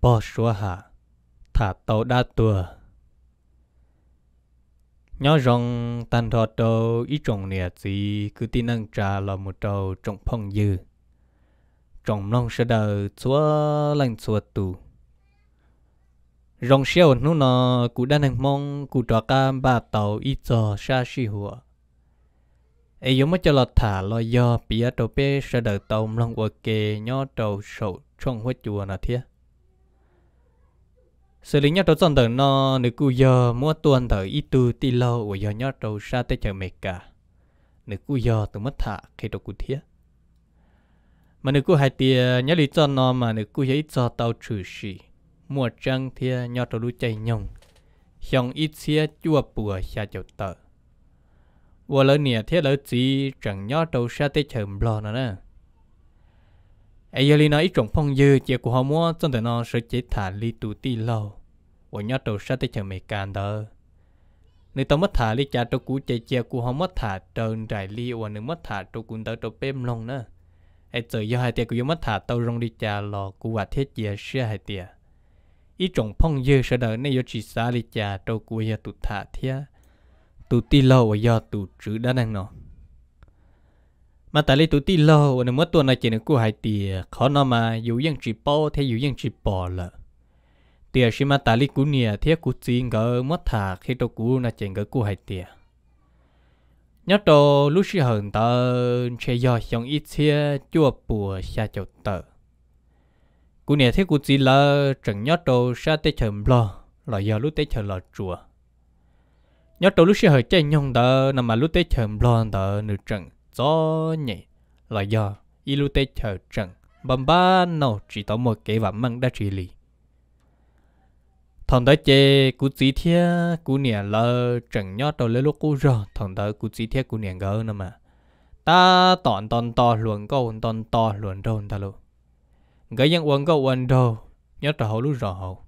bỏ xua hạ thả tàu đa tùa nhỏ rong tan thọ tàu ý trồng nè gì cứ tin năng trả là một tàu trồng phong dư trồng long sẽ đầu chúa lành chúa tù rong xeo nu nó cụ đang hàng mong cụ trò cam ba tàu ý cho xa xì hùa ai yếm mất cho lọt thả lo do bia đầu bê sẽ đầu tàu long ok nhỏ tàu sầu trong hoa chùa nà thiệt xử lý nhau trâu dần tờ nó nếu cứ giờ mua tuần tờ ít tu tì lâu ở giờ nhau trâu xa tới chờ mệt cả nếu cứ giờ tụi mất thả khi trâu cụ thiết mà nếu cứ hai tia nhớ lý do nó mà nếu cứ giấy cho tao trừ xì mua trăng thì nhau trâu lũ chạy nhông xong ít xia chua bùa xa chầu tờ vừa lỡ nè thế lỡ chỉ chẳng nhau trâu xa tới chờ lo nữa nè ai giờ lý nói ít trồng phong dư chỉ của họ mua trong tờ nó sẽ chế thả lý tu ti lâu nhớ trâu sát tới chờ mày can đó nếu tao mất thả lý cha trâu cú chạy chia cú không mất thả trơn trải lý, và nếu mất thả trâu cún tới trâu bêm lông nữa hãy chờ do hai tia cú mất thả tao rong đi cha lò cú và thiết chia sẻ hai tia ý trồng phong dư sẽ đời nay do chỉ xa lý cha trâu cú giờ tụt thả thia tụ ti lâu và do tụ trữ đã năng nọ mà tại lý tụ ti lâu và nếu mất tuần này chỉ nếu cú hai tia khó nó mà thì bao thế dù ยัง chỉ bỏ lợ tiề xí mà ta lý cú nè thiết cú chỉ ngỡ mất thà khi tôi cú là chỉ ngỡ cú hay tiề nhớ đồ lúc xí hờn ta sẽ do trong ít xe chùa bùa xa chầu tờ cú nia thiết cú chỉ là chẳng nhớ đồ xa tê chầm lo là do lúc tê chầm lo chùa nhớ đồ lúc xí hờn chạy nhông tờ nằm mà lúc tê chầm lo tờ nửa trận gió nhẹ là do ít lúc chầm trận chẳng ba nâu chỉ tao một cái và măng đã chỉ lì thằng đó chơi cú chỉ thiê cú nè lơ chẳng nhót đâu lấy lúc cú rờ thằng đó cú chỉ thiê cú nè gỡ nữa mà ta tòn tòn to luồn câu tòn to luồn đâu ta luôn gỡ những uống câu uống đâu nhớ trở hậu lúc rờ hậu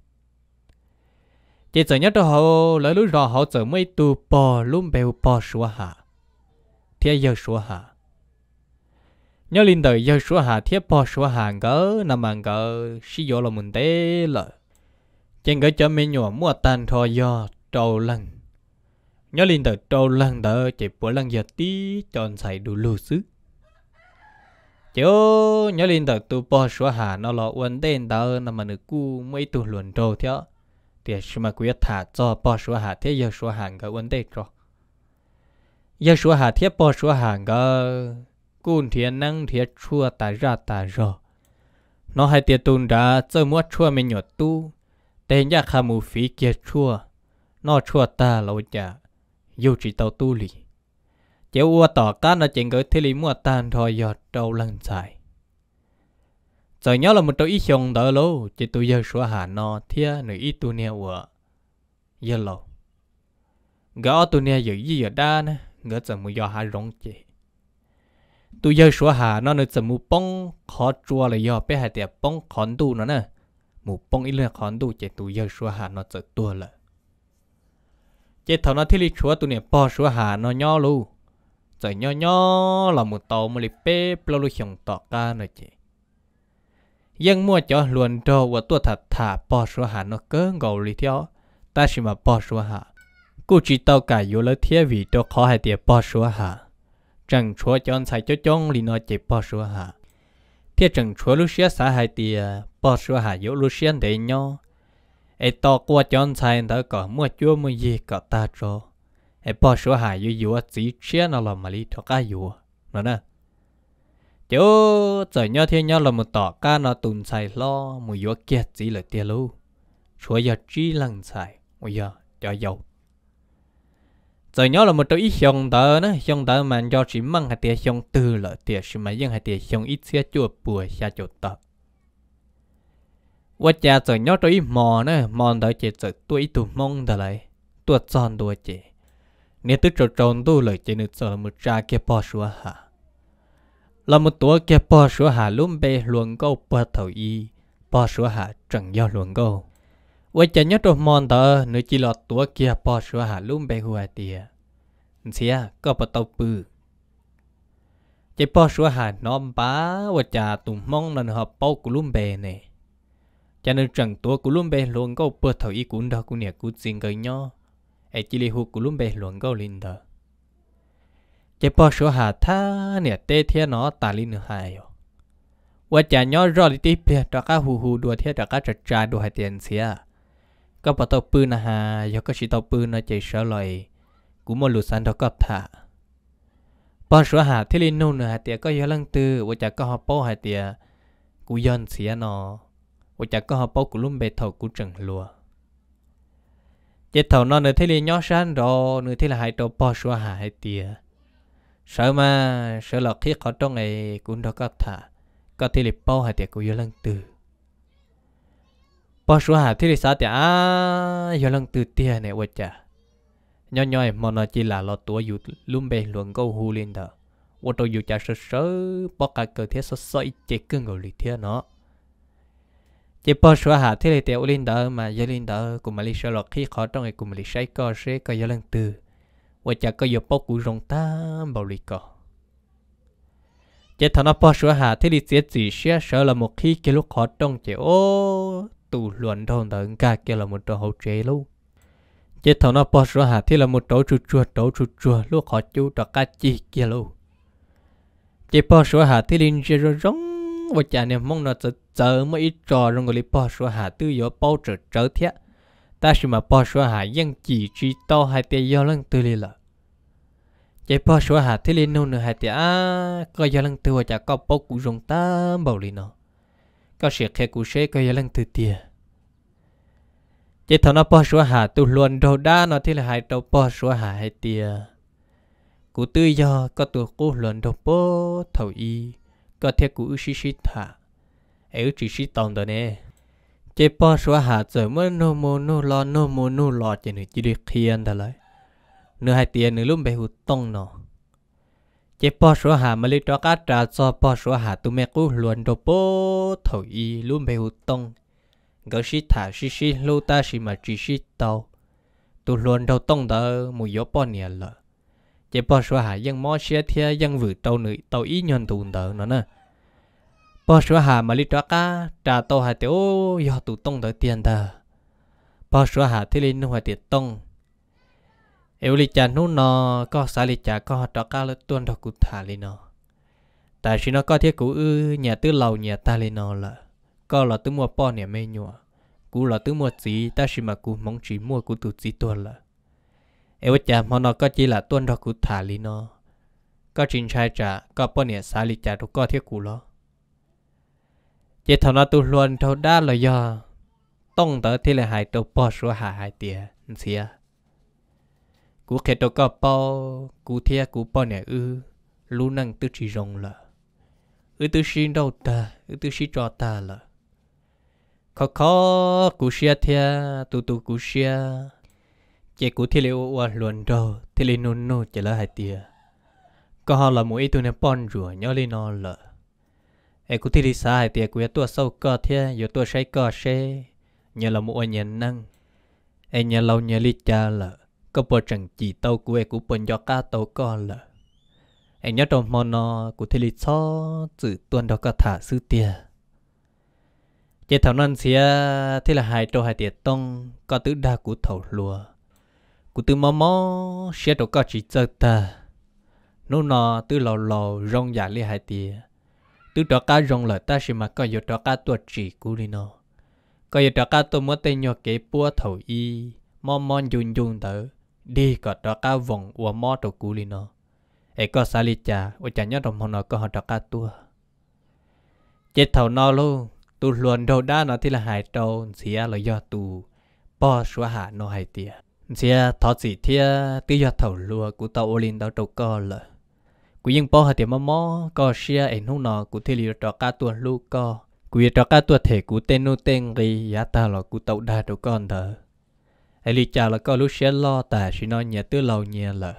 chỉ sợ nhớ trở hậu lấy lúc rờ hậu sợ mấy tu bò luôn bèo bò sủa hạ thiê giờ sủa hạ nhớ linh đời giờ sủa hạ thiê bò sủa hạ gỡ nằm ăn gỡ sử dụng là mình tế lợi trên cái chó mi nhỏ mua tàn thò do trâu lăng. Nhớ linh tờ trâu lăng đỡ chỉ bữa lăng giờ tí tròn xài đủ lù xứ. Chứ nhớ linh tờ tu bỏ số hà nó lo uốn tên tờ nó mà nữ cu mấy tu luồn trâu theo. Thì sự mà quyết thả cho bỏ số hà thế giờ số hàng cái uốn tên rồi. Giờ số hà thế bỏ số hàng cái cún thiên năng thiệt chua ta ra ta rồi nó hay tiệt tùn ra chơi mua chua mình nhọt tu tên nhà khá mù phí kia chua nó chua ta lâu nhà dù chỉ tàu tu lì chế ua tỏ cá nó chỉnh gửi thế lì mua tan thò giọt trâu lần dài giờ nhớ là một trâu ý chồng đỡ lô chỉ tu giờ số hà nó thia nữ ý tu nè ua giờ lâu gõ tu nè giờ gì giờ đa nè ngỡ giờ mua giò hà rong chế tu giờ xóa hà nó nữa giờ mua bông khó chua là giò bé hà tiệp bông khó tu nó nè mù bông ít lên khón đủ chế tụ giờ xua hà nó chở tua lợ chế thầu nó thiết lý chúa tụ niệm bò xua hà nó nhỏ lù chở nhỏ nhỏ là một tàu một lì bê bơ lu hiểm tọ ca nữa chế dân mua cho luồn trâu và tua thật thả bò xua hà nó cớ ngầu lì theo ta chỉ mà bò xua hà cô chỉ tàu cả yếu lỡ thiết vì cho khó hay tiệt bò xua hà chẳng chúa chọn xài cho chong lì nó chế bò xua hà thiết chẳng chúa lúc xưa xã hai thì à, bỏ số hạ yếu lúc xưa để nhau ai to qua chọn sai đó có mua chúa mua gì có ta cho ai bỏ số hạ yếu yếu chỉ chia nó là mà lý thọ cá yếu nó nè chú, trời nhau thiên nhau là một tọ cá nó tùn sai lo mua yếu kia chỉ là tiền lưu chúa giờ chỉ lăng sai một giờ cho dầu giờ nhớ là một trâu ít xong tớ nữa xong tớ mà cho chỉ mang hai tiền xong từ là tiền chỉ mà riêng hai tiền xong ít xe chua bùa xa chỗ tớ và chả giờ nhớ trâu ít mò nữa mò tớ chỉ giờ tuổi tụ mong tớ lại tua tròn tua chỉ nếu tức trâu tròn tu lời chỉ nữa giờ một cha kia bỏ xuống hả là một tuổi kia bỏ xuống hả luôn bê luồng câu bỏ thầu y bỏ xuống hả chẳng do luồng câu vậy chả nhớ đồ mòn tờ nếu chỉ lọt tua kia bỏ sửa hà lùm bè hùa tìa xia có bắt tàu bự chỉ bỏ sửa hà nón bá và chả tụm mong lần hợp bao của lùm bè này chả nên chẳng tua của lùm bè luôn có bữa thầu ý cún đâu của nẻ, cú xin gần nhau ai chỉ lihu của lùm bè luôn có linh tờ chỉ bỏ sửa hà tha nẻ tê thiên nó tà linh nữa hai rồi và chả nhớ rõ lý tí bè đó cả hù hù đùa thế đó cả trật trà đùa hai tiền xia ก็ปะตบปืนนะฮะยกก็ชิตบปืนนะใจเสือลอยกูมอลุสันทก็ถะปอนสัวหาที่ลินนู่นนะฮะเตียก็ยอลังตือว่าจะก็ฮอปโป้ฮะเตียกูย้อนเสียนอว่าจะก็ฮอปโป้กูลุ่มเบทกูจังลัวเจ็ดเท่านอนเนื้อที่ลินย้อนชันรอเนื้อที่ละหายตัวปอนสัวหาฮะเตียเสือมาเสือหลอกที่เขาต้องไอ้กูนทก็ถะก็ที่ลิปโป้ฮะเตียกูยอลังตือ bỏ số hà thì sao thì à giờ lần từ tiền này vậy chả nhỏ nhỏ mà nó chỉ là lo tuổi dù luôn bề luận câu hù lên đó vô tôi dù chả sơ sơ bỏ cả cơ thế sơ sơ ít chế cưng ngồi lì thế nó chỉ bỏ số hà thì lại tiêu lên đó mà giờ lên đó cũng mà lì sơ lọt khi khó trong ngày cũng mà lì say co sẽ có giờ lần từ vậy chả có giờ bỏ củ rồng ta bảo lì co chỉ thằng nó bỏ số hà thì lì sẽ chỉ sẽ sợ là một khi cái lúc khó trong chỉ ô tù luận thôn tận cả kia là một trò hậu chế luôn chế thầu nó bỏ ra hạt thì là một trâu chua chua trâu chua chua lúc họ chú trò cá chi kia luôn chế bỏ ra hạt thì linh chế rồi rong và chả niệm mong nó chờ chờ mấy ít trò rồi người bỏ ra hạt tư yếu bao trở trở thế ta chỉ mà bỏ ra hạt dân chỉ chỉ to hai tia do lăng tư li lợ chế bỏ ra hạt thì linh nô nữa hai tia à coi do lăng tư và chả có bao củ rong ta bảo li nó có sẽ khe cụ sẽ có lần từ tiền chỉ thằng nó bỏ số hà tu luôn đầu đa nó thì là hai đầu bỏ số hà hai tiền cụ tư do có tu cụ luôn đầu bỏ thầu y có thể cụ sĩ xí thả ấy chỉ sĩ tòng đó nè chỉ bỏ số hà rồi mới nô mô nô lo nô mô nô lo chỉ nữa chỉ được khiên đó lại nửa hai tiền nửa lúc bé hụt tông nó chế bỏ số hà mà lấy đó cá trà cho bỏ số hà tụi mẹ cũ luôn đồ bố thổi y luôn bề hụt tông gỡ xí thả xí xí lô ta xí mà chỉ xí tàu tụi luôn đầu tông đó mù gió bỏ nè lợ chế bỏ số hà dân mò xe thia dân vừa tàu nữ tàu y nhon tụi đó nó nè bỏ số hà mà lấy đó cá trà tàu hà tiểu do tụi tông đó tiền đó bỏ số hà thì lên hoa tiền tông yêu lịch chả nô nó có xa lịch chả có trọ cao lên tuôn đó cụ thả lên nó tại chỉ nó có thiết cụ ư nhà tư lâu nhà ta lên nó là có là tư mua po nhà mê nhua cụ là tư mua gì ta chỉ mà cụ mong chỉ mua cụ tụt gì tuôn là yêu chả mà nó có chỉ là tuôn đó cụ thả lên nó có chính trai trả có po nhà xa lịch chả đâu có thiết cụ lo chỉ thằng nó tu luôn thâu đa là do tông tới thì là hại tàu po số hại hại tiền xia cú khe to có bao cú thea cú bao nè ư lu năng tư chỉ rồng là ư tư xin đâu ta ư tư xin cho ta là khó khó cú xia thea tu tu cú xia chỉ cú thea liệu qua luận đâu thea liệu nô nô chỉ là hai tia có họ là mỗi tu nè bon rùa nhớ lên nó là ai cú thea đi sai hai tia cú tua sâu cơ thea giờ tua sai cơ xe nhớ là mỗi nhân năng ai nhớ lâu nhớ lý cha là có bờ chẳng chỉ tàu quê của bọn do ca tàu con là anh nhớ trong món nó của thế lý cho tự tuần đó có thả sư tia chế thảo năn xia thế là hai trâu hai tiệt tông có tứ đa của thầu lùa của tứ mò mò xia đâu có chỉ chờ ta nô nọ tứ lò lò rong giả li hai tia tứ đó cá rong lợi ta xem mà có yếu đó cá tuột chỉ của đi nó có yếu đó cá tôi mới tên nhọ kế búa thầu y mò mò dùng dùng tới đi có đó cá vòng uo mò đồ cù li nó ấy có xa li chả ua chả nhớ đồng hồ nó có họ đó cá tua chết thầu nó luôn tu luôn đầu đá nó thì là hại trâu xía là do tu bỏ xóa hạ nó hại tiệt xía thọ gì thia tự do thầu lúa của tàu ô linh tàu trâu co lợ cú yên bỏ hạt tiệm mò mò, co xía ấy nung nó cú thì li đó cá tua lu co cú đó cá tua thể cú tên nô tên gì giá ta là cú tàu đa trâu con thở ai Eli chào là có lúc sẽ lo ta chỉ nói nhà tư lâu nhà lợ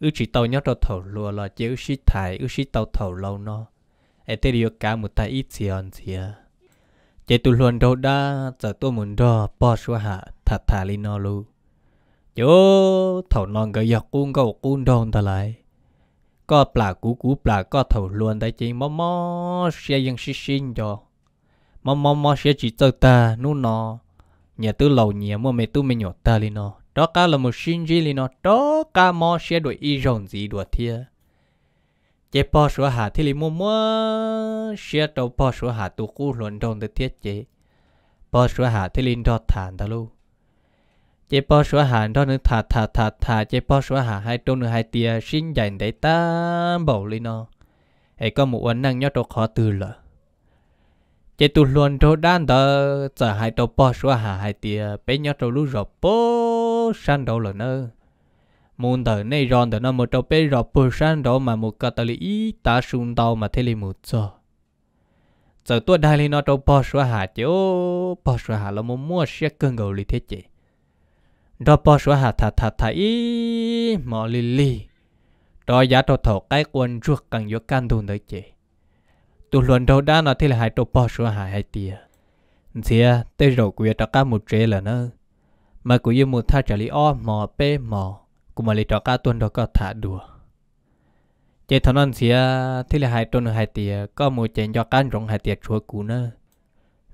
ư chỉ tàu nhớ tàu thầu lùa là chỉ ư chỉ thải ư chỉ tàu thầu lâu nó ai tê điều cả một tay ít gì ăn gì à chỉ tụ luận đâu đã giờ tôi muốn đo bỏ số hạ thật thà li nó lu chỗ thầu non cái giặc cung cầu cung đòn ta lại có plà cú cú plà có thầu luận tại chỉ mò mò xe ยัง xí xin cho mò mò mò xe chỉ tơ ta nu nó nhà tư lầu nhà mua mẹ tu mẹ nhỏ ta li nó đó cả là một sinh gì li nó đó cả mò xe đuổi y rồng gì đuổi thia chế po sửa hà thì li mua mua xe đầu po sửa hà tu cú luận đồng được thiết chế po sửa hà thì li đó thản ta luôn chế po sửa hà đó nữa thả thả thả thả chế po sửa hà hai trâu nữa hai tia sinh dành để ta bầu li nó ấy có một vấn năng nhớ đâu khó từ lợi chế tu luôn trâu đan tờ giờ hai tàu bò xóa hà hai tia bé nhớ trâu lú rọ bố san đầu là nơ muốn tờ này ròn tờ nó một tàu bé rọ bố san đầu mà một cái tờ li ý ta xuống tàu mà thấy li một giờ giờ tôi đây li nó tàu bò xóa hà chứ bò xóa hà là một mua xe cơn gầu li thế chị đó bò xóa hà thà thà thà ý mò li li đó giá tàu thọ cái quần chuột càng vô can thun tới chị tụ luận đâu đã nói thế là hai trâu bò số hai hai tia thế tê rổ của ta cá một trê là nó mà của yêu một tha trả lý o mò p mò cũng mà lý trò cá tuần đó có thả đùa chế thằng non thế là hai tuần hai tia có một chén cho cá rộng hai tia chúa cũ nữa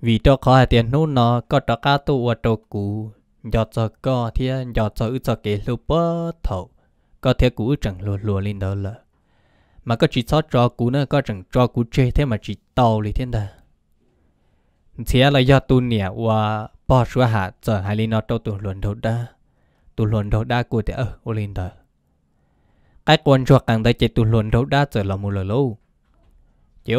vì cho khó hai tia nút nó có trò cá tụ ở trâu cũ giờ cho có thì giờ cho ư cho kế lúc bớt thầu có thể cũ chẳng lùa lùa lên đó là mà có chỉ cho cho cú nữa có chẳng cho cú chơi thế mà chỉ tàu lý thiên đời thế là do tu nè và bỏ số hạ giờ hai linh nó đâu tu luận đầu đa tu luận đầu đa của thế ở ô linh đời cái quan cho càng đây chỉ tu luận đầu đa giờ là một lời lâu chứ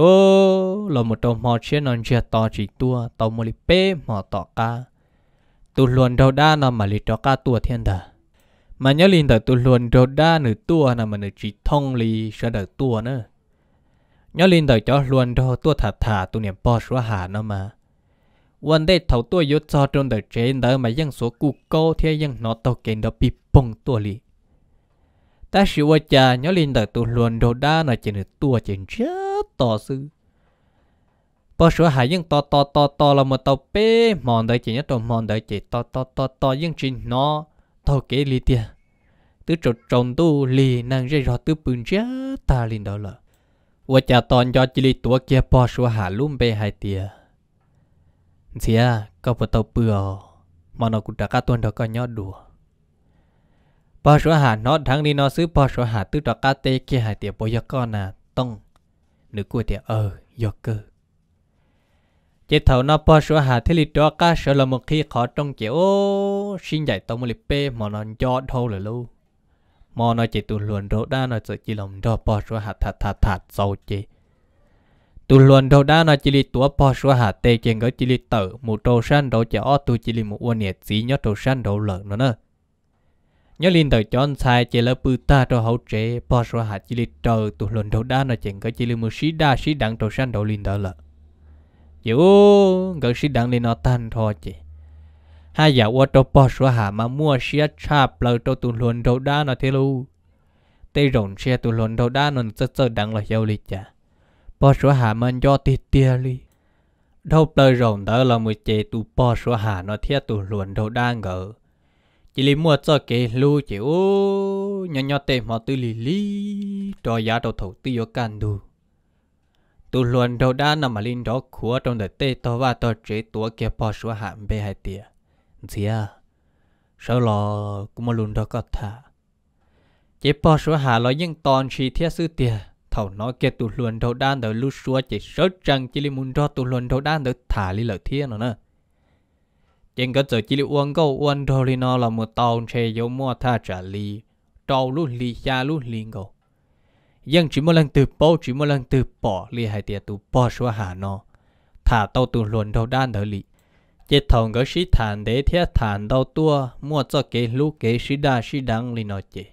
là một đầu mò chia non chia to chỉ tua tàu một lít pê mò tọ ca tu luận đầu đa nó mà lít cho ca tua thiên đời mà nhớ liền tới tôi luôn rồi đa nửa tua nè mà nửa chỉ thông lì sẽ đợi tua nữa nhớ liền tới cho luôn rồi tua thả thả tôi niệm bỏ số hà nó mà วันเดทตัวยุดจอจนเดเจนเดมายังสัวกูโกเทียยังนอตเกนเดปีปงตัวลีแต่ชิวจาเนาะลินเดตัวลวนโดด้าหน่อยเจนตัวเจนเจ้าต่อซื้อพอสัวหายังต่อต่อต่อต่อเรามาต่อเป้มอนเดเจนตัวมอนเดเจต่อต่อต่อต่อยังจินเนาะ thọ kế lý tia tứ trộn trộn tu lì nàng dây rò tứ bừng chá ta lên đó là, và cha toàn cho chỉ lì tua kia bỏ số hạ lùm bê hai tia thìa có bộ tàu bừa mà nó cũng đã cả tuần đó có nhót đùa bỏ số hạ nó thằng đi nó xứ bỏ số hạ tứ đó cá tê kia hai tia bỏ giờ con à tông nữ của tia ờ do cơ chế thầu nó bỏ số hà thế lịch đó cả sợ là một khi khó trong chế ô xin dạy tao một lịch bê mà nó cho thâu rồi luôn mà nó chỉ tụi luôn đâu đa nó chỉ lòng đó bỏ số hà thật thật thật sâu chế tụi luôn đâu đa nó chỉ lịch tu bỏ số hà tê chèn cái chỉ lịch tử một đầu san đầu chế ô chỉ lịch một uôn nhiệt gì nhớ đầu san đầu lợn nữa nữa nhớ linh tờ chọn sai chế là bự ta cho hậu chế bỏ số hà chỉ lịch trời tụi luôn đâu đa nó chèn cái chỉ lịch một sĩ đa sĩ đặng đầu san đầu linh tờ lợn yếu gần sĩ đăng lên nó tan thôi chị hai giờ qua trâu bò mà mua xe chạp lờ trâu tụi luôn đầu đa nó thế lu xe tụi luôn đầu đa nó rất rất đăng giàu lịch chả bò số hà mà do tiệt tia đâu lờ rồng đó là một chị tụi bò số hà nó thiết tụi luôn chỉ li mua cho cái lu chị ô nhỏ nhỏ tê tư li li trò giá đầu thầu tiêu can đu tu luận đầu đã nằm mà linh đó khua trong đời tê to và to trí tua kia bỏ số hạn bê hai tia gì à sau lò cũng mà luôn đó có thả chế bỏ số hạ lo nhưng toàn chỉ thiết sư tia thầu nói kia tu luận đầu đan đời lúc xua chế sớt rằng chỉ li muốn đó tu luận đầu đan đời thả li lợi thiên nữa nè trên cái giờ chỉ li uống câu uống thôi lì nó là một tàu chè dấu mua tha trả li trâu lúc li xa lúc li ngầu dân chỉ một lần từ bỏ chỉ một lần từ bỏ li hai tiệt tu bỏ số hà nó thả tàu tu luồn đầu đan thở lì chết thòng gỡ sĩ thản để thiết thản đầu tua mua cho kế lũ kế sĩ đa sĩ đăng li nó chế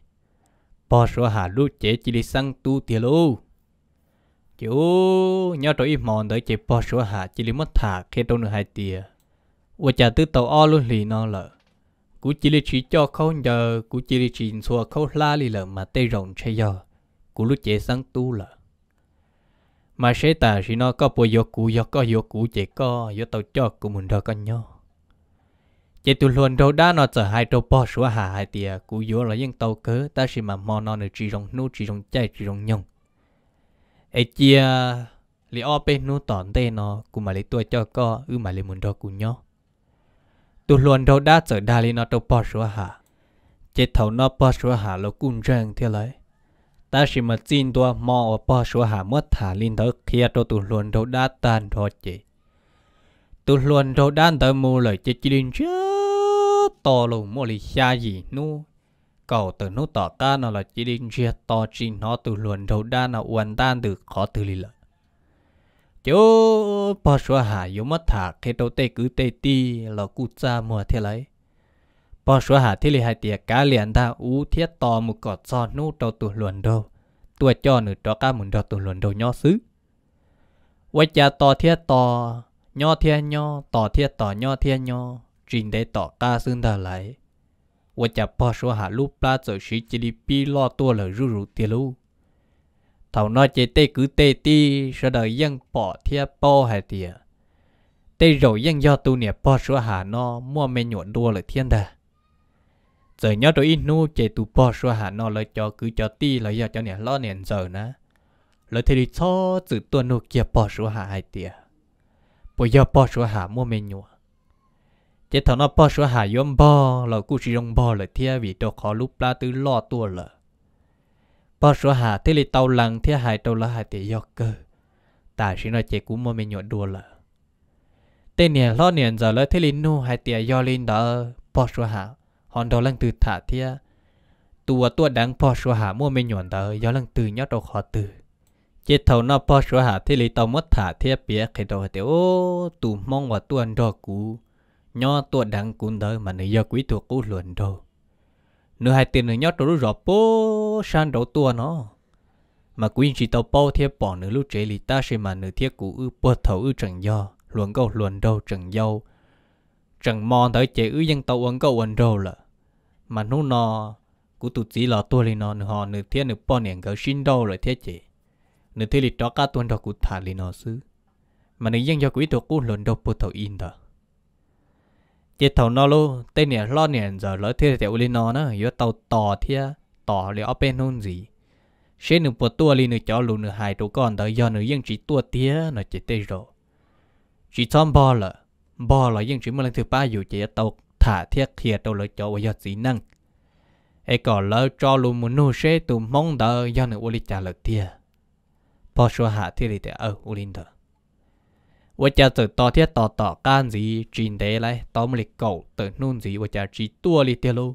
bỏ số hà lũ chế chỉ đi sang tu tiệt lũ chú nhớ rồi im mòn đỡ chế bỏ số hà chỉ đi mất thả khi đâu nửa hai tiệt và chả tư tàu o luôn lì nó lợ cú chỉ li chỉ cho khâu giờ cú chỉ li chỉ xua khâu la li lợ mà tê rồng chơi giờ cú lúc chế sáng tu là mà sẽ ta chỉ nó có bồi dục cú dục có dục cú chế có dục tàu cho cú muốn đó con nhau chế tu luôn đâu đã nó trở hai đâu bỏ số hà hai tia cú dục là những tàu cớ ta chỉ mà mò nó nữa chỉ rong nô chỉ rong chạy chỉ rong nhung ấy chia li ở bên nô tòn tê nó cú mà lấy tuổi cho có ư mà lấy muốn đó cú nhau tu luôn đâu đã trở đa li nó đâu bỏ số hà chế thầu nó bỏ số hà là cún trang thế lấy ta chỉ mà xin tua mò ở bờ số hà mất thả linh thức khi cho tụ luôn đâu đã tan rồi chị tụ luôn đâu đan tới mù lời chị chỉ linh chứ to luôn mò lì xa gì nu cầu từ nút tỏ ca nó là chỉ linh chưa to chỉ nó tụ luôn đâu đan là uẩn tan được khó từ lì lợi chú bờ số hà yếu mất thả khi đâu tê cứ tê ti là cụ cha mùa thế lấy bỏ số hạ thì lì hai tiệt cá liền ta ú thiết to một cọt so nô đầu tu luận đầu, tua cho nửa cho cá mình đầu tu luận đầu nhỏ xứ quay cha to thiết to nhỏ thiết nhỏ to thiết to nhỏ thiết nhỏ trình đây tỏ cá xương thở lại quay cha bỏ số hạ lúc pla giờ sĩ chỉ đi pi lo tua lời rú rú tiệt lu thầu nói chế tê cứ tê ti sợ đời dân bỏ thiết bỏ hai tiệt tê rồi dân do tu niệm bỏ số hạ nó mua men nhuận đua lời thiên đà giờ nhớ rồi in nu chạy tụ bò xua hà nó lời cho cứ cho ti lời giờ cho nè lo nè giờ nè lời thì đi cho chữ tuần nu kia bò số hà ai tia bây giờ bò xua hà mua mê nhua chế thằng nó bò số hà yếm bò lời cú chỉ rong bò lời thia vì đồ khó lúc la tứ lo tua lời bò số hà thế li tàu lăng thia hai tàu lăng hai tia do cơ tại xin nó chạy cú mua mê nhua đua lời, tên nè lo nè giờ lời thế li nu hai tia do linh đó bò số hà hòn đầu lăng từ thả thia tua tua đắng po số hà mua mình nhọn đời gió lăng từ nhót đầu khó từ chết thầu nó po số hà thì lấy tàu mất thả thia bia khi đầu thì ô tù mong và tua đo cú nhó tua đắng cún đời mà nửa giờ quý tua cú luận đâu nửa hai tiền nửa nhót đầu rõ po san đầu tua nó mà quý chỉ tàu bao thiệp bỏ nửa lúc chế lì ta sẽ mà nửa thiệp cú ư bớt thầu ư trần do luận câu luận đâu trần dâu trần mòn tới chế ư dân tàu uống câu uống đâu là mà nó nó cú tụt chỉ là tôi lên nó nửa họ nửa thiên nửa bao niệm gỡ sinh đâu rồi thế chị nửa thiên lịch đó cả tuần đó cú thả lên nó xứ mà nửa dân cho quý tổ cú lần đầu bút thầu in đó chị thầu nó luôn tên nè lo nè giờ lỡ thế thì lên nó nữa, yếu tàu tò thia tò liệu ở bên hôn gì xe nửa bút tua lên nửa chó luôn nửa hai tổ con đó do nửa dân chỉ tua tía nó chỉ tê rồi chỉ xong bò là bò là dân chỉ mà lên thứ ba dù chị tàu thả thiết kia đâu lỡ cho giờ gì năng ai có lỡ cho luôn muốn nuôi xe tụ mong đợi do nữa uli trả lời tia bỏ số hạ thiết thì để ở uli đó vợ cha tự to thiết tỏ tỏ can gì chín thế lại to một lịch cầu tự nôn gì vợ cha chỉ tua li tia luôn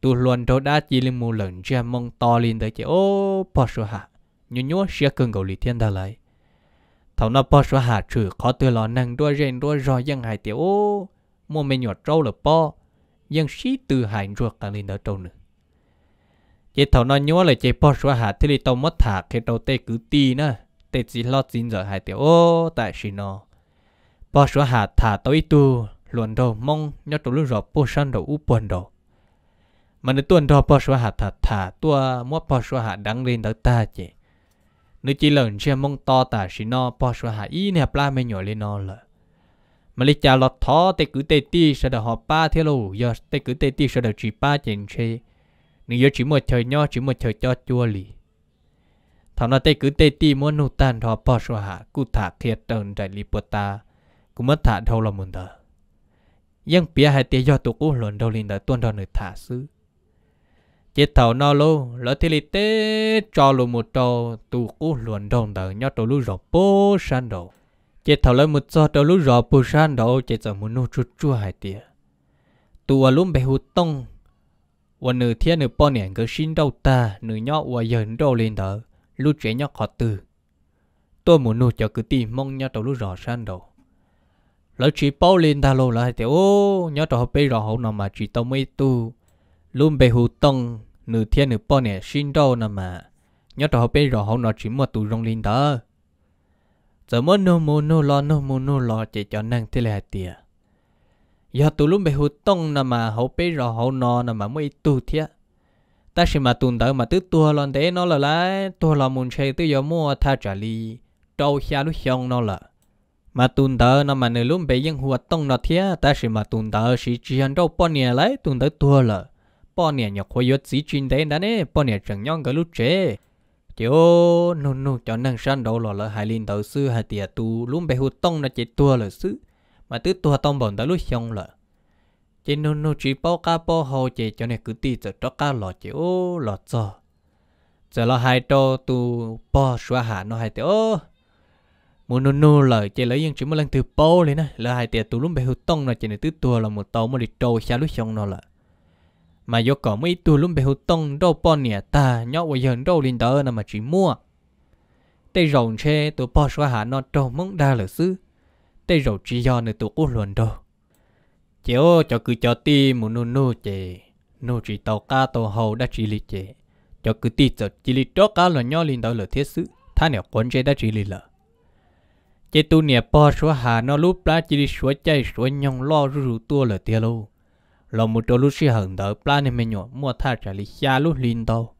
tu luôn đâu đã chỉ lên một lần cha mong tỏ lên tới chỉ ô bỏ số hạ nhú nhú xe cơn cầu li thiên đã lại thằng nó bỏ số hạ trừ khó tự lò năng đua rèn đua rò dân hải tiểu ô mua mẹ nhỏ trâu là po dân sĩ từ hại ruột càng lên đỡ trâu nữa chị thầu nói nhúa là chị po xóa hạt thì li tao mất thả cái đầu tê cứ tì nữa tê chỉ lo chín giờ hại tiểu ô tại xì nó po xóa hạt thả tao ít tu luận đầu mong nhớ tụi lúc rồi po san đầu u buồn đồ. mà nếu tuần đó po xóa hạt thả thả tua mua po xóa hạt đăng lên đỡ ta chị nếu chỉ lần xem mong to tả xì nó po xóa hạt y nè pla mẹ nhỏ lên nó là mà lấy cha lọt thó tê cử tê ti sẽ được họ ba thế lù giờ tê cử tê ti sẽ được chỉ ba chén chê nếu giờ chỉ một thời nho chỉ một thời cho chua lì thảo nó tê cử tê ti muốn nụ tan thọ bỏ xóa hạ cụ thả kia đơn đại lý bột ta cũng mất thả đâu là muốn thở nhưng bia hai tê do tụ cũ luận đầu linh đã tuôn đòn nửa thả sư chế thầu nó lô lỡ thì lịch tế cho lù một trò tụ cũ luận đầu đỡ nhớ tổ lù rộp bố san đầu chị thảo lấy một cho đầu lúc rõ bù san đầu chị giờ muốn nô chua chua hai tia tua lúc bé hụt tông và nửa thiên nửa bao nẻn cứ xin đầu ta nửa nhọ và giờ đầu lên đó lúc trẻ nhọ khó từ tôi muốn nô cho cứ tìm mong nhọ đầu lúc rõ san đầu lỡ chỉ bao lên ta lô lại thì ô nhớ trò bây giờ hậu nào mà chỉ tao mới tu luôn bề hụ tông nửa thiên nửa bao nè xin đầu nè mà nhớ trò bây giờ hậu nào chỉ mà tu rong lên đó giờ mơ nô mô nô lo nô mô nô lo chỉ cho năng thế là tiệt giờ tụ lúc bị hụt tông nà mà hậu bế rò hậu nò nà mà mới tu thiệt ta xem mà tuần tới mà tứ tua lần thế nó là lại tua là muốn chơi tứ giờ mua tha trả li trâu xa lúc xong nó là mà tuần tới nó mà nửa lúc bị dân hụt tông nó thiệt ta xem mà tuần tới chỉ chỉ ăn đâu bao nhiêu lấy tuần tới tua là bao nhiêu nhọc khối yết chỉ chuyên thế đó nè bao nhiêu chẳng nhong cái lúc chế chiếu nô nô cho năng san đầu lọ là hai linh đầu sư hai tiệt tu luôn bề hụt tông là chỉ tua là sư mà tứ tua tông bọn ta lúc xong là chỉ nô nô chỉ bao ca bao hồ chỉ cho nên cứ ti cho ca cá chỉ ô lọ cho giờ là hai trò tu bao xóa hạ nó hai tiếu muốn nô nô là chỉ lấy những chuyện mà lần từ bao lên á là hai tiệt tu luôn bề hụt tông là chỉ nên tứ tua là một tàu mà đi trâu xa lúc xong nó là mà yo có mấy tu luôn bề hữu tông đâu bỏ nè ta nhóc với dân đâu linh tờ nằm mà chỉ mua tây rồng che tụ bỏ xóa hạ nó trâu mong đa lửa sư tây rồng chỉ do nơi tụ cố luận đâu chéo cho cứ cho ti mu nô nu chè nu chỉ tàu ca tàu hầu đã chỉ lì chê cho cứ ti cho chỉ lì chó cá là nhau linh tờ lửa thiết sư tha nè quấn chê đã chỉ lì lợ chế tu nè bỏ xóa hạ nó lúc lá chỉ lì xóa chay xóa nhong lo rú rú tua lửa tia lô lo một chỗ lúc xí hận đỡ pla này mình nhỏ mua tha trả lý xa lúc linh đâu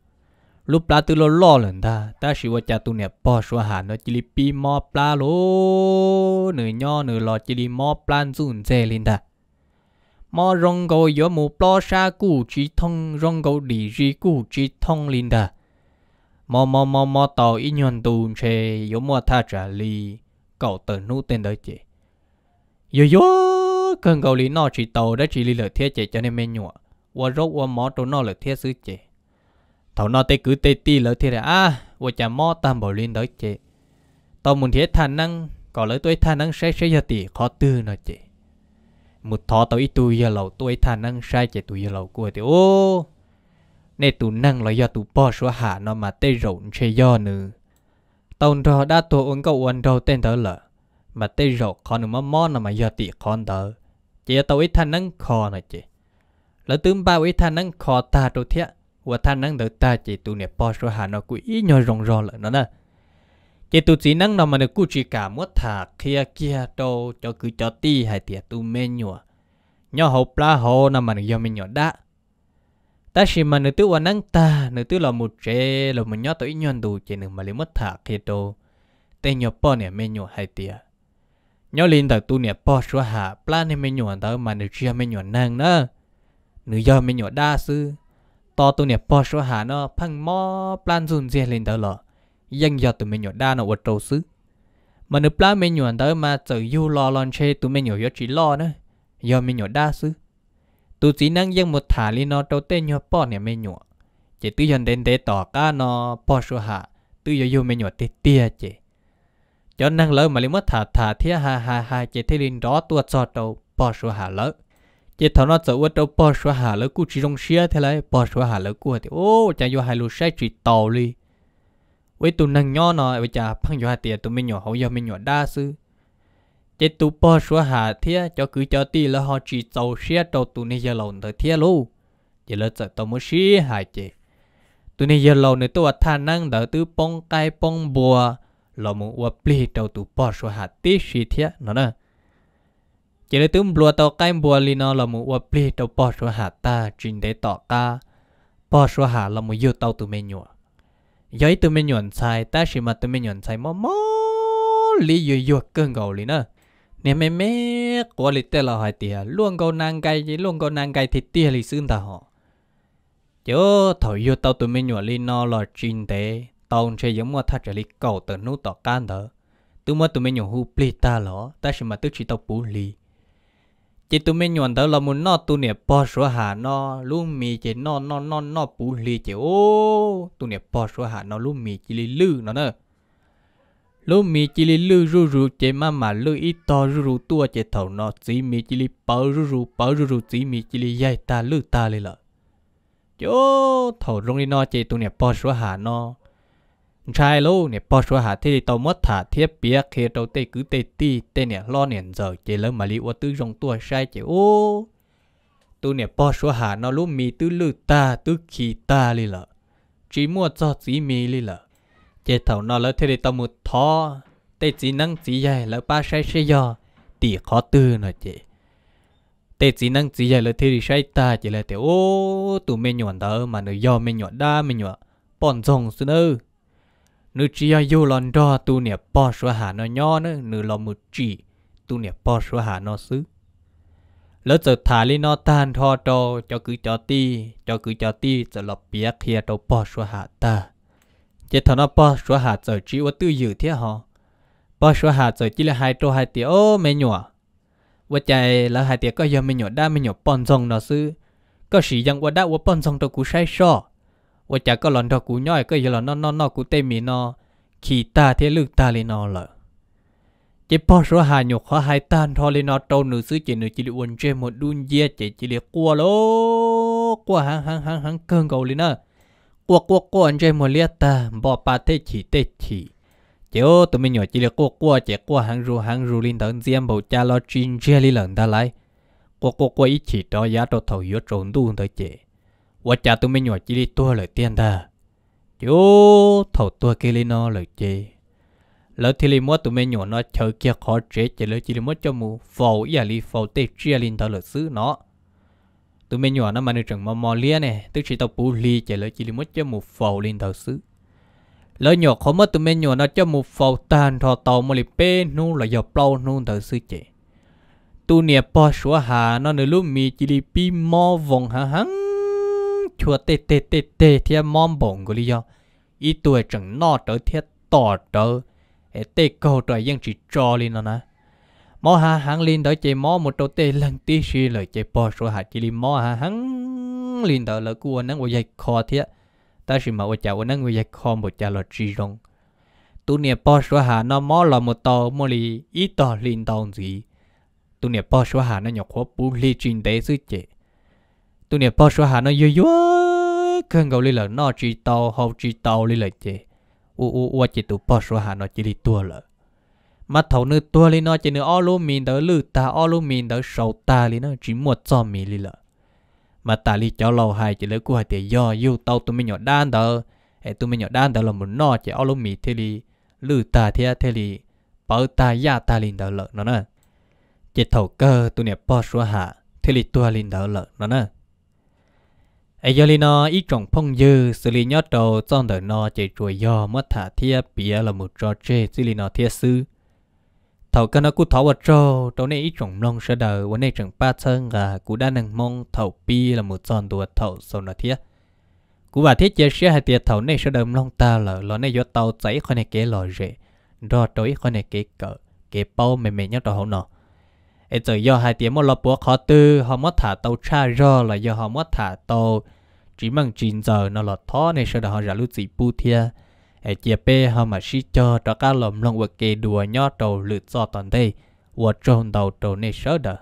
lúc pla từ lo lo lần ta ta chỉ qua cha tu nè bỏ số hà nó chỉ lý pi mò pla lô nửa nho nửa lo chỉ lý mò pla zun dè linh ta mò rong gấu gió mù plo sa cụ chỉ thông rong gấu đi gì cụ chỉ thông linh ta mò mò mò mò tàu in nhọn tù chê gió mua tha trả lý cậu tờ nu tên đợi chị yo yo cần gầu lý nó chỉ tàu đã chỉ lý lợi thiết chế cho nên mê nhụa và rốt và mó trốn nó lợi thiết sứ chế thầu nó tê cứ tê ti lợi thiết là à và chả mó tam bảo linh đó chế tàu muốn thiết thà năng có lợi tôi thà năng sai sẽ giờ tỷ khó tư nó chế một thọ tàu ít tu giờ lầu tuổi thà năng sai chế tu giờ lầu của thì ô nè tu năng là do tu bỏ số hạ nó mà tê rộn chế do nữa tàu đó đã tu uống cậu uống đầu tên đó lợ mà tê rộ khó nữa mà mó mà giờ tỷ khó đó chị tàu ít thanh năng khó này chị lỡ tướng ba ít thanh năng khó ta đồ thiệt và thanh năng được ta chị tụ nẹp bao số hà nó cũng ít nhau rong rò lại nó nè chỉ tụ chỉ năng nào mà được cú chỉ cả mất thả kia kia đâu cho cứ cho ti hay tiệt tụ mê nhua nhỏ hậu pla hồ nào mà được do mê nhua đã ta chỉ mà nữ tư và năng ta nữ tư là một trẻ là một nhỏ tuổi nhon đủ chỉ nữ mà lấy mất thả kia đâu tên nhỏ bao nè mê nhua hay tiệt nhớ lên tại tu nè bỏ số hạ plan này mình nhọn tới mà nữ chia mình nhọn nàng nữa nữ do mình nhọn đa sư to tu nè bỏ số hạ nó phăng mò plan dùn dè lên tới lọ dân do tụi mình nhọn đa nó vật trâu sư mà nữ plan mình nhọn tới mà tự du lo lon chê tụi mình nhọn chỉ lo nữa do mình nhọn đa sư Tu chỉ năng dân một thả lên nó trâu tên nhọn bỏ nè mình nhọn chỉ tư dân đến để tỏ cá nó bỏ số hạ tư do du mình nhọn tê tia chỉ cho năng lỡ mà lấy mất thả thả thiết ha ha ha chỉ thấy linh đó tua cho đầu bỏ số hà lỡ chỉ thằng nó sợ uất đâu bỏ số hà lỡ cú chỉ rong xe thế này bỏ số hà lỡ cú thì ô chả vô hai lô xe chỉ tàu lì với tụi năng nhỏ nó với chả phăng vô hai tiền tụi mình nhỏ hậu giờ mình nhỏ đa sư chỉ tụi bỏ số hà thiết cho cứ cho ti lỡ họ chỉ tàu xe tàu tụi này giờ lộn thời thiết luôn chỉ lỡ sợ tàu mới xe hai chị tụi này giờ lộn này tụi thà năng đỡ tứ bông cay bông bùa lo mu wa pli tàu tu bỏ số hạt tí xì thế nó nè chỉ để tụm bùa tàu cái bùa li nó lo mu wa pli tàu bỏ số hạt ta trình để tọ ca bỏ số hạt lo mu yêu tàu tu mê nhua giấy tu mê nhuận sai ta xì mà tu mê nhuận sai mò mò li yêu yêu cơn gầu li nè nè mẹ mẹ của li tê là hỏi tiề luôn gầu nàng gai gì luôn gầu nàng gai thì tiề li xưng ta họ chứ thổi yêu tàu tu mê nhuận li nó lo trinh tế tàu chơi giống mua thắt trở lý cầu tờ nút tỏ can đó tôi mua tụi mình nhổ hú pli ta lỏ ta sẽ mà tức chỉ tao bù lì chỉ tụi mình nhọn đó là muốn nó tụi nè bỏ số hà nó luôn mì chỉ nó nó nó nó bù lì chỉ ô tụi nè bỏ số hà nó luôn mì chỉ lì lư nó nữa lúc mi chỉ li lư ru ru chế mà mà lư ít to ru ru tua chế thầu nó chỉ mì chỉ li bờ ru ru bờ ru ru chỉ mì chỉ li dây ta lư ta li lợ chỗ thầu rong đi nó chế tụi nè bò số hà nó trai lô nè bỏ số hạt thì tàu mất thả thiết bia khi tàu tê cứ tê ti tê nè lo nè giờ chỉ lớn mà liu tư rong tua sai chỉ ô tu nè bỏ số hà nó lúc mi tư lư ta tư khi ta li lợ chỉ mua cho chỉ mi li lợ chỉ thầu nó lỡ thì tàu một thọ tê chỉ năng chỉ dài lỡ ba sai sai do tỷ khó tư nè chị tê chỉ năng chỉ dài lỡ thì sai ta chỉ là tiểu ô tụ mê nhọn đó mà nó do mê nhọn đa mê nhọn bọn rồng xin ư นึจียยูลอนดอตูเนี่ยปอชัวหานอย่อเนนึลอมุจีตูเนี่ยปอชัวหานอซื้อแล้วจะถ่ายลีนอตานทอโตจะคือจอตีจะคือจอตีจะหลบเปียกเฮียโตปอชัวหาตาเจตนาปอชัวหาจะจีวัตื้อยู่เที่ยหอปอชัวหาจะจีละหายโตหายเตียโอไม่หนัวว่าใจแล้วหายเตียก็ยังไม่หนัวได้ไม่หนัวปอนซองนอซื้อก็สียังว่าได้ว่าปอนซองตัวกูใช้ชอ và chả có lần đó cú nhói cái giờ là nó nó nó cú tê mì nó ta thế lực ta lên nó lợ chỉ bỏ số hà nhục khó hai tan thôi lên nó trâu nửa xứ chỉ nửa chỉ được quần một đun dê chỉ chỉ được qua lô qua hàng hàng hàng hàng cơn cầu lên nó qua qua qua anh trên một liệt ta bỏ ba thế chỉ tê chỉ chỉ ô tụi mình chỉ được qua qua chỉ qua hàng ru hàng ru lên tận diêm bầu cha lo chuyên chơi lên lần ta lại qua qua qua ít chỉ đó giá đồ thầu yếu trốn đun tới chỉ và cha tôi mới nhỏ chỉ đi tua lời tiền ta chú thầu tua kia lên nó lời chi lỡ thì lấy mua tôi mới nhỏ nó chờ kia khó chế chỉ lỡ chỉ lấy mua cho mù phẩu ý à li phầu tê chia à, lên thở lỡ xứ nó tôi mới nhỏ nó mà nó chẳng mò mò lia nè tức chỉ tao bù li chỉ lỡ chỉ lấy mua cho mù phẩu lên thở xứ lỡ nhỏ khó mất tôi mới nhỏ nó cho mù phẩu tàn thọ tàu mà li pê nu là giờ plau nu thở xứ chị tu nè po sủa hà nó nửa lúc mi chỉ li pi mò vòng hăng chua tê tê tê tê thì mong bổng của lý do ít tuổi chẳng nọ tới thiết tỏ tới ế tê cầu trời dân chỉ cho lên nó nè mò hà hắn lên đó chơi mò một đầu tê lần tí xì lời chơi bò số hạt chỉ lên mò hà hắn lên đó lỡ của nó ngồi dạy khó thiết ta chỉ mà ngồi chào nó ngồi dạy khó một chào là chỉ rong tu nè bò số hạt nó mò là một tàu mò lì ít tàu lên tàu gì tu nè bò số hạt nó nhọc khó bú lì trình tế sư chế tụi nè bao số hà nó yếu yếu cần gấu lì lợ nó chỉ tàu hậu chỉ tàu lì lợ chị u u u chỉ tụi bao số hà nó chỉ đi tua lợ mà thầu nữ tua lì nó chỉ nữ alumin đỡ lư ta alumin đỡ sầu ta lì nó chỉ một cho mì lì lợ mà ta lì cho lâu hai chỉ lấy của hai tiền do yêu tàu tụi mình nhỏ đan đỡ ấy tụi mình nhỏ đan đỡ là muốn nó chỉ alumin thế lì lư ta thế thế lì bảo ta ya ta lì đỡ lợ nó nè chỉ thầu cơ tụi nè bao số hà thế lì tua lì đỡ lợ nó nè ai giờ nó ít trồng phong dư xử lý nhót đầu trong đời nó chạy chuối do mất thả thia bia là một trò chơi xử lý nó thia sư Thảo cái nó cú thảo vật trâu trong này ít trồng long sơ này trồng ba thân gà cú đã nâng mong thảo pi là một tròn đùa thảo sau nó thia cú bà thiết chế sẽ hai tiệt thảo này sơ đời long ta là lo này do tàu cháy khỏi này kế lò rễ đo tối khỏi này kế cỡ kế bao mềm mềm nhót đầu hậu nọ เอจอยอหายเตียมอลปัวขอตื้อหอมอถาเตาชาจอละยอหอมอถาเตาจีมังจีนเจอนอลท้อในชดหอจาลุจีปูเทียเอเจเปหอมาชิจอตะกาลมลงวะเกดัวยอเตาหรือจอตอนเตวัวจงเตาเตาในชดอ